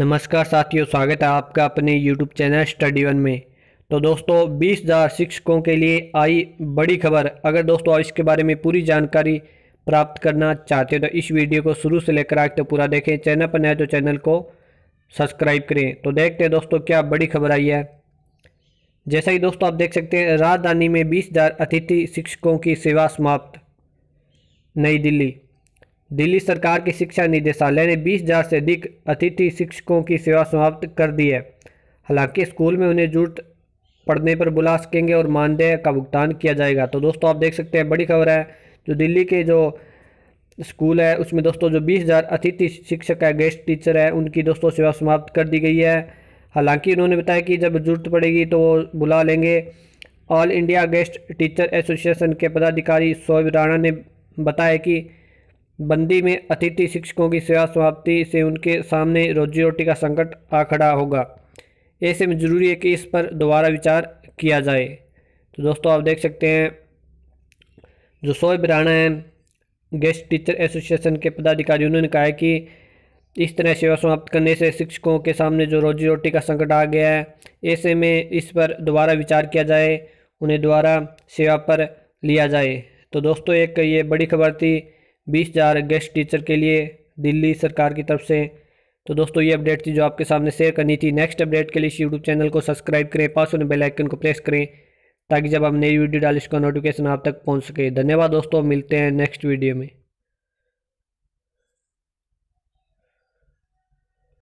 नमस्कार साथियों स्वागत है आपका अपने YouTube चैनल स्टडी वन में तो दोस्तों बीस हज़ार शिक्षकों के लिए आई बड़ी खबर अगर दोस्तों आप इसके बारे में पूरी जानकारी प्राप्त करना चाहते हो तो इस वीडियो को शुरू से लेकर आज तक तो पूरा देखें चैनल पर नए तो चैनल को सब्सक्राइब करें तो देखते हैं दोस्तों क्या बड़ी खबर आई है जैसा कि दोस्तों आप देख सकते हैं राजधानी में बीस अतिथि शिक्षकों की सेवा समाप्त नई दिल्ली दिल्ली सरकार के शिक्षा निदेशालय ने बीस हजार से अधिक अतिथि शिक्षकों की सेवा समाप्त कर दी है हालांकि स्कूल में उन्हें जरूरत पढ़ने पर बुला सकेंगे और मानदेय का भुगतान किया जाएगा तो दोस्तों आप देख सकते हैं बड़ी खबर है जो दिल्ली के जो स्कूल है उसमें दोस्तों जो बीस हज़ार अतिथि शिक्षक है गेस्ट टीचर है उनकी दोस्तों सेवा समाप्त कर दी गई है हालांकि उन्होंने बताया कि जब जरूरत पड़ेगी तो वो बुला लेंगे all India guest teacher association के पदाधिकारी सोएब राणा ने बताया कि बंदी में अतिथि शिक्षकों की सेवा समाप्ति से उनके सामने रोजी रोटी का संकट आ खड़ा होगा ऐसे में ज़रूरी है कि इस पर दोबारा विचार किया जाए तो दोस्तों आप देख सकते हैं जो सोए बिराना है गेस्ट टीचर एसोसिएशन के पदाधिकारियों ने कहा है कि इस तरह सेवा समाप्त करने से शिक्षकों के सामने जो रोजी रोटी का संकट आ गया है ऐसे में इस पर दोबारा विचार किया जाए उन्हें दोबारा सेवा पर लिया जाए तो दोस्तों एक ये बड़ी खबर थी बीस हज़ार गेस्ट टीचर के लिए दिल्ली सरकार की तरफ से तो दोस्तों ये अपडेट थी जो आपके सामने शेयर करनी थी नेक्स्ट अपडेट के लिए इस यूट्यूब चैनल को सब्सक्राइब करें पास उन्हें बेलाइकन को प्रेस करें ताकि जब हम नई वीडियो डालें इसका नोटिफिकेशन आप तक पहुँच सके धन्यवाद दोस्तों मिलते हैं नेक्स्ट वीडियो में